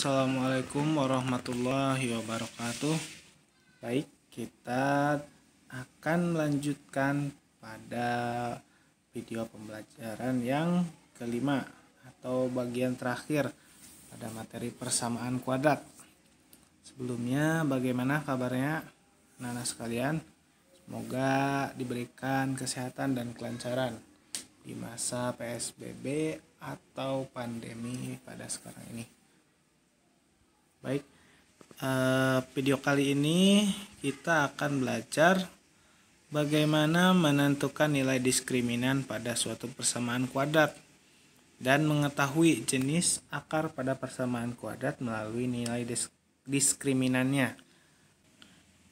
Assalamualaikum warahmatullahi wabarakatuh. Baik, kita akan melanjutkan pada video pembelajaran yang kelima atau bagian terakhir pada materi persamaan kuadrat. Sebelumnya, bagaimana kabarnya anak-anak sekalian? Semoga diberikan kesehatan dan kelancaran di masa PSBB atau pandemi pada sekarang ini. Eh, video kali ini kita akan belajar bagaimana menentukan nilai diskriminan pada suatu persamaan kuadrat dan mengetahui jenis akar pada persamaan kuadrat melalui nilai diskriminannya.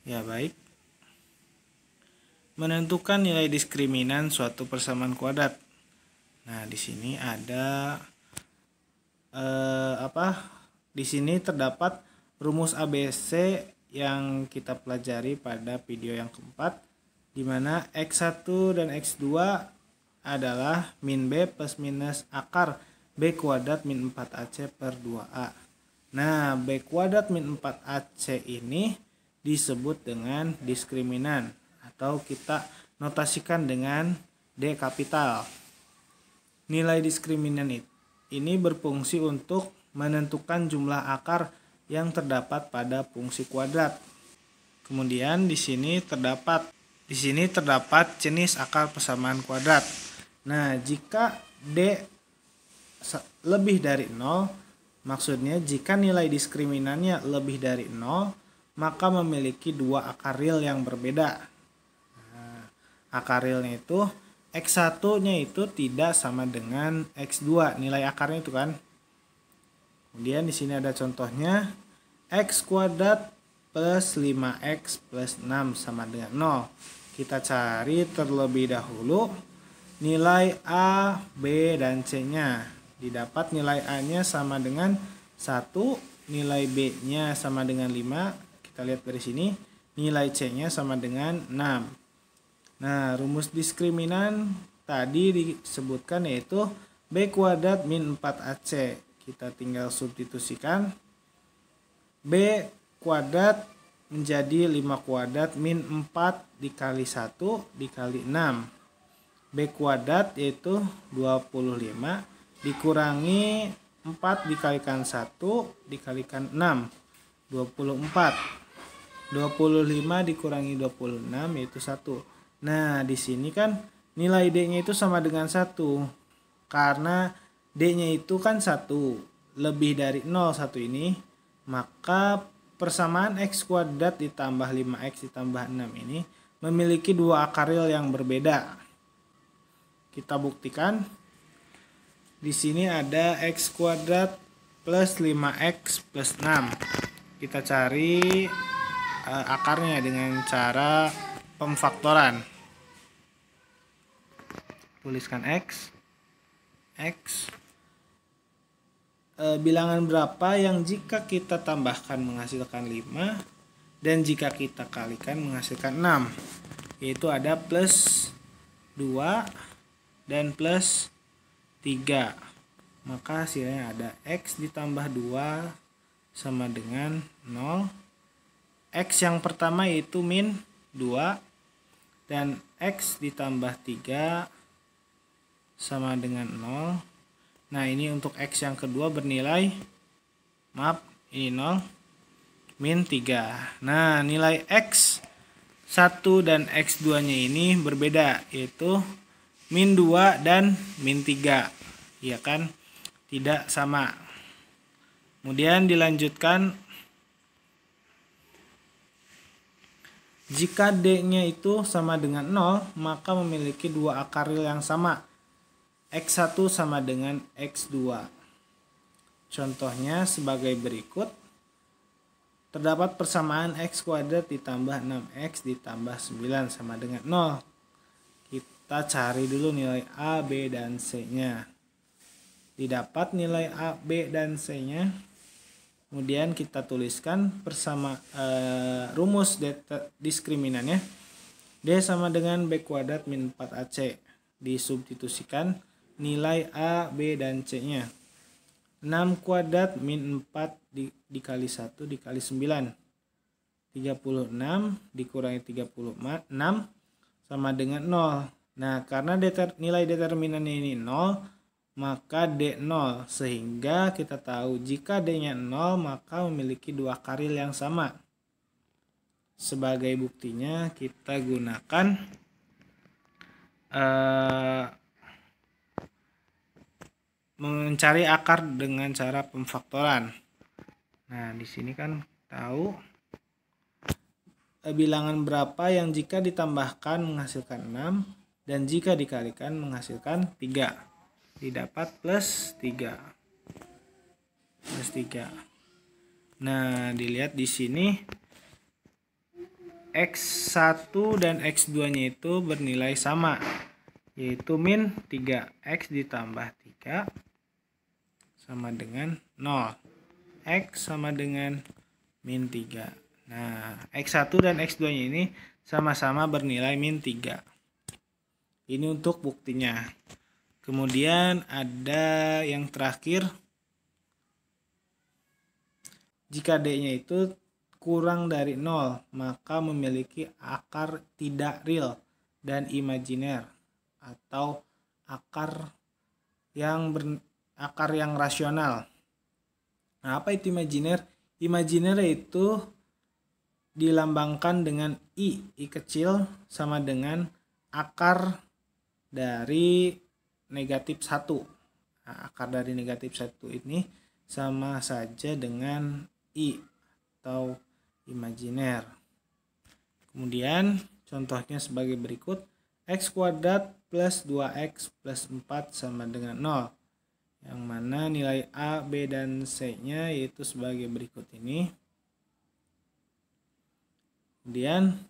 Ya, baik. Menentukan nilai diskriminan suatu persamaan kuadrat. Nah, di sini ada eh, apa? Di sini terdapat rumus ABC yang kita pelajari pada video yang keempat di mana X1 dan X2 adalah min B plus minus akar B kuadrat min 4AC per 2A. Nah, B kuadrat min 4AC ini disebut dengan diskriminan atau kita notasikan dengan D kapital. Nilai diskriminan ini berfungsi untuk menentukan jumlah akar yang terdapat pada fungsi kuadrat. Kemudian di sini terdapat di sini terdapat jenis akar persamaan kuadrat. Nah, jika D lebih dari 0, maksudnya jika nilai diskriminannya lebih dari 0, maka memiliki dua akar real yang berbeda. Nah, akar realnya itu X1-nya itu tidak sama dengan X2, nilai akarnya itu kan. Kemudian di sini ada contohnya x kuadrat plus 5x plus 6 sama dengan 0. Kita cari terlebih dahulu nilai A, B, dan C-nya. Didapat nilai A-nya sama dengan 1, nilai B-nya sama dengan 5. Kita lihat dari sini, nilai C-nya sama dengan 6. Nah, rumus diskriminan tadi disebutkan yaitu B kuadrat min 4AC kita tinggal substitusikan B kuadrat menjadi 5 kuadrat min 4 dikali 1 dikali 6 B kuadrat yaitu 25 dikurangi 4 dikalikan 1 dikalikan 6 24 25 dikurangi 26 yaitu 1 nah di sini kan nilai D nya itu sama dengan 1 karena D-nya itu kan satu lebih dari 0 satu ini maka persamaan x kuadrat ditambah 5x ditambah 6 ini memiliki dua akar real yang berbeda. Kita buktikan. Di sini ada x kuadrat plus 5x plus 6. Kita cari eh, akarnya dengan cara pemfaktoran. Tuliskan x, x, e, bilangan berapa yang jika kita tambahkan menghasilkan 5 dan jika kita kalikan menghasilkan 6 yaitu ada plus 2 dan plus 3 maka hasilnya ada X ditambah 2 sama dengan 0 X yang pertama yaitu min 2 dan X ditambah 3 sama dengan 0 Nah, ini untuk X yang kedua bernilai, maaf, ini 0, min 3. Nah, nilai X 1 dan X2-nya ini berbeda, yaitu min 2 dan min 3. ya kan? Tidak sama. Kemudian dilanjutkan Jika D-nya itu sama dengan 0, maka memiliki dua akar real yang sama X1 sama dengan X2. Contohnya sebagai berikut. Terdapat persamaan X kuadrat ditambah 6X ditambah 9 sama dengan 0. Kita cari dulu nilai A, B, dan C-nya. Didapat nilai A, B, dan C-nya. Kemudian kita tuliskan persamaan eh, rumus diskriminannya. D sama dengan B kuadrat min 4AC. Disubstitusikan nilai A, B, dan C-nya. 6 kuadrat min 4 di, dikali 1 dikali 9. 36 dikurangi 36 sama dengan 0. Nah, karena deter, nilai determinan ini 0, maka D0. Sehingga kita tahu jika D-nya 0, maka memiliki dua karil yang sama. Sebagai buktinya, kita gunakan... Uh, mencari akar dengan cara pemfaktoran. Nah, di sini kan tahu eh, bilangan berapa yang jika ditambahkan menghasilkan 6 dan jika dikalikan menghasilkan 3. Didapat plus 3. Plus 3. Nah, dilihat di sini X1 dan X2-nya itu bernilai sama, yaitu min 3X ditambah 3 sama dengan 0 X sama dengan min 3 nah X1 dan X2 nya ini sama-sama bernilai min 3 ini untuk buktinya kemudian ada yang terakhir jika D nya itu kurang dari 0 maka memiliki akar tidak real dan imajiner atau akar yang ber, akar yang rasional. Nah, apa itu imajiner? Imajiner itu dilambangkan dengan i, i kecil sama dengan akar dari negatif 1. Nah, akar dari negatif 1 ini sama saja dengan i atau imajiner. Kemudian contohnya sebagai berikut. x kuadrat plus 2x plus 4 sama dengan 0 yang mana nilai A, B, dan C-nya yaitu sebagai berikut ini. Kemudian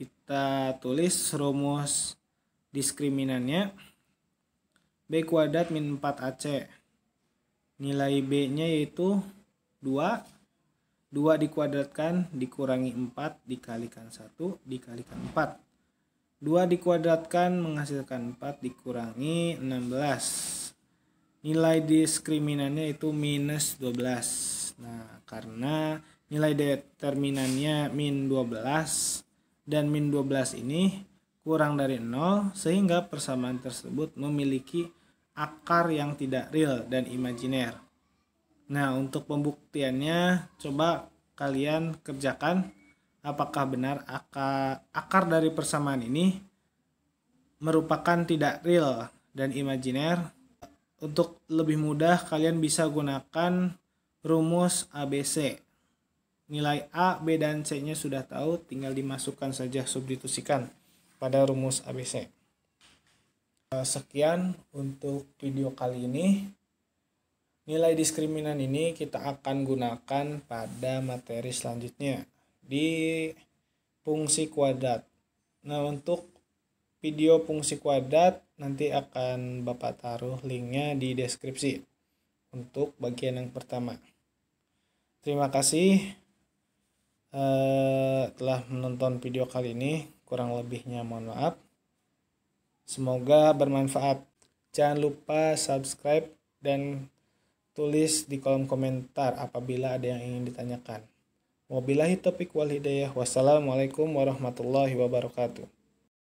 kita tulis rumus diskriminannya. B kuadrat min 4AC. Nilai B-nya yaitu 2. 2 dikuadratkan dikurangi 4 dikalikan 1 dikalikan 4. 2 dikuadratkan menghasilkan 4 dikurangi 16 nilai diskriminannya itu minus 12 nah karena nilai determinannya min 12 dan min 12 ini kurang dari 0 sehingga persamaan tersebut memiliki akar yang tidak real dan imajiner nah untuk pembuktiannya coba kalian kerjakan apakah benar akar, akar dari persamaan ini merupakan tidak real dan imajiner untuk lebih mudah, kalian bisa gunakan rumus ABC. Nilai A, B, dan C-nya sudah tahu, tinggal dimasukkan saja, substitusikan pada rumus ABC. Eh, sekian untuk video kali ini. Nilai diskriminan ini kita akan gunakan pada materi selanjutnya di fungsi kuadrat. Nah, untuk video fungsi kuadrat nanti akan Bapak taruh linknya di deskripsi untuk bagian yang pertama. Terima kasih eh, telah menonton video kali ini. Kurang lebihnya mohon maaf. Semoga bermanfaat. Jangan lupa subscribe dan tulis di kolom komentar apabila ada yang ingin ditanyakan. Wabillahi taufiq wal hidayah. Wassalamualaikum warahmatullahi wabarakatuh.